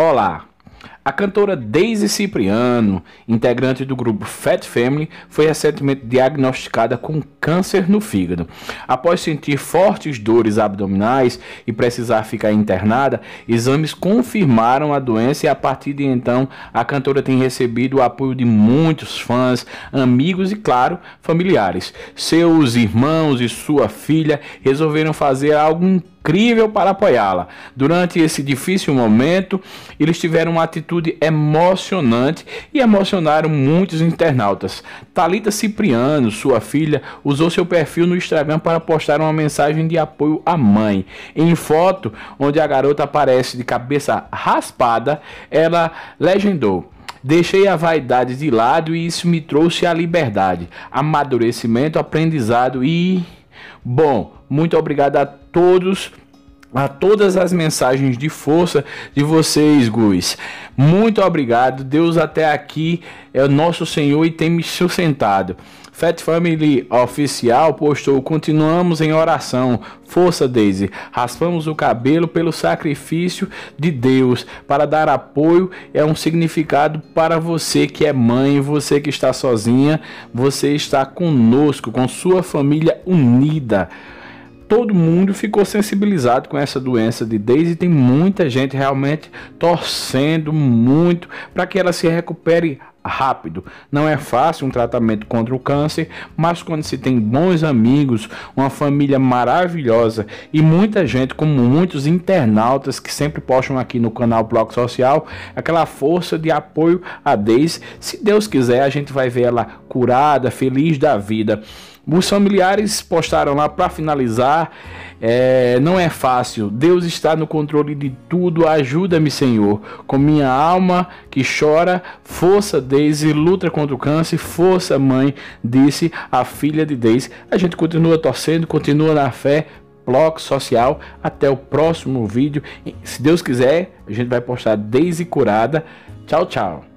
Olá! A cantora Daisy Cipriano, integrante do grupo Fat Family, foi recentemente diagnosticada com câncer no fígado. Após sentir fortes dores abdominais e precisar ficar internada, exames confirmaram a doença e a partir de então a cantora tem recebido o apoio de muitos fãs, amigos e, claro, familiares. Seus irmãos e sua filha resolveram fazer algo incrível incrível para apoiá-la. Durante esse difícil momento, eles tiveram uma atitude emocionante e emocionaram muitos internautas. Talita Cipriano, sua filha, usou seu perfil no Instagram para postar uma mensagem de apoio à mãe. Em foto, onde a garota aparece de cabeça raspada, ela legendou. Deixei a vaidade de lado e isso me trouxe a liberdade, amadurecimento, aprendizado e. Bom, muito obrigado a todos a todas as mensagens de força de vocês, Guis. Muito obrigado. Deus até aqui é o nosso Senhor e tem me sustentado. Fat Family Oficial postou: Continuamos em oração. Força, Daisy. Raspamos o cabelo pelo sacrifício de Deus para dar apoio. É um significado para você que é mãe, você que está sozinha. Você está conosco, com sua família unida todo mundo ficou sensibilizado com essa doença de Daisy. Tem muita gente realmente torcendo muito para que ela se recupere rápido. Não é fácil um tratamento contra o câncer, mas quando se tem bons amigos, uma família maravilhosa e muita gente, como muitos internautas que sempre postam aqui no canal Bloco Social, aquela força de apoio a Daisy. Se Deus quiser, a gente vai ver ela curada, feliz da vida. Os familiares postaram lá para finalizar: é, Não é fácil, Deus está no controle de tudo, ajuda-me, Senhor. Com minha alma que chora, força, Daisy, luta contra o câncer, força, mãe, disse a filha de Daisy. A gente continua torcendo, continua na fé, Bloco social. Até o próximo vídeo. Se Deus quiser, a gente vai postar Daisy Curada. Tchau, tchau.